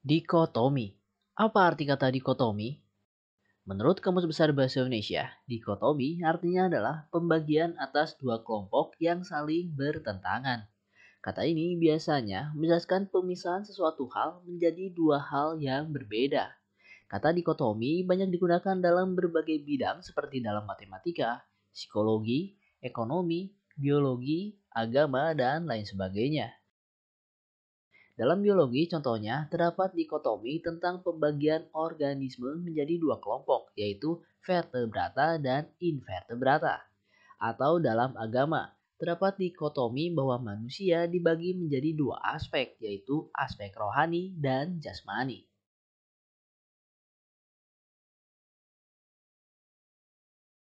Dikotomi. Apa arti kata dikotomi? Menurut Kamus Besar Bahasa Indonesia, dikotomi artinya adalah pembagian atas dua kelompok yang saling bertentangan. Kata ini biasanya menjelaskan pemisahan sesuatu hal menjadi dua hal yang berbeda. Kata dikotomi banyak digunakan dalam berbagai bidang seperti dalam matematika, psikologi, ekonomi, biologi, agama, dan lain sebagainya. Dalam biologi, contohnya, terdapat dikotomi tentang pembagian organisme menjadi dua kelompok, yaitu vertebrata dan invertebrata. Atau dalam agama, terdapat dikotomi bahwa manusia dibagi menjadi dua aspek, yaitu aspek rohani dan jasmani.